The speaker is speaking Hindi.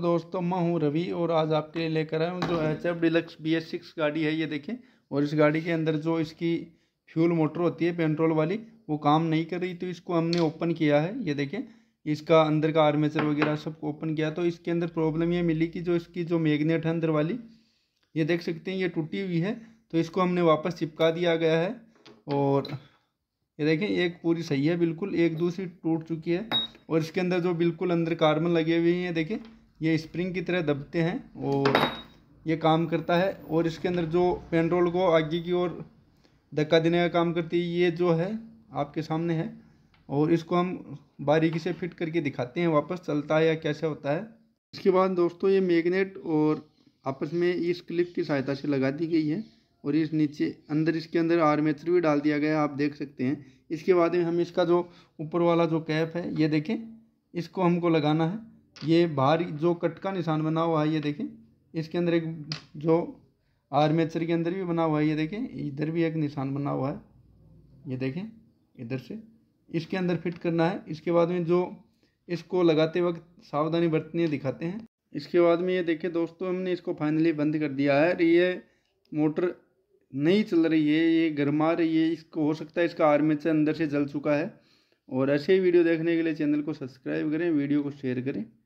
दोस्तों मैं हूँ रवि और आज आपके लिए लेकर आया हूँ जो H F Deluxe B S six गाड़ी है ये देखें और इस गाड़ी के अंदर जो इसकी फ्यूल मोटर होती है पेट्रोल वाली वो काम नहीं कर रही तो इसको हमने ओपन किया है ये देखें इसका अंदर का आर्मेचर वगैरह सब ओपन किया तो इसके अंदर प्रॉब्लम ये मिली कि जो इसकी जो मैग्नेट है अंदर वाली ये देख सकते हैं ये टूटी हुई है तो इसको हमने वापस चिपका दिया गया है और ये देखें एक पूरी सही है बिल्कुल एक दूसरी टूट चुकी है और इसके अंदर जो बिल्कुल अंदर कार्बन लगे हुए हैं देखें ये स्प्रिंग की तरह दबते हैं और ये काम करता है और इसके अंदर जो पेंट्रोल को आगे की ओर धक्का देने का काम करती है ये जो है आपके सामने है और इसको हम बारीकी से फिट करके दिखाते हैं वापस चलता है या कैसे होता है इसके बाद दोस्तों ये मैग्नेट और आपस में इस क्लिप की सहायता से लगा दी गई है और इस नीचे अंदर इसके अंदर आर्मेचर भी डाल दिया गया है आप देख सकते हैं इसके बाद में हम इसका जो ऊपर वाला जो कैप है ये देखें इसको हमको लगाना है ये बाहर जो कट का निशान बना हुआ है ये देखें इसके अंदर एक जो आर्मेचर के अंदर भी बना हुआ है ये देखें इधर भी एक निशान बना हुआ है ये देखें इधर से इसके अंदर फिट करना है इसके बाद में जो इसको लगाते वक्त सावधानी बरतनी दिखाते हैं इसके बाद में ये देखें दोस्तों हमने इसको फाइनली बंद कर दिया है और ये मोटर नहीं चल रही है ये गर्मा रही है इसको हो सकता है इसका आर्मेचर अंदर से जल चुका है और ऐसे ही वीडियो देखने के लिए चैनल को सब्सक्राइब करें वीडियो को शेयर करें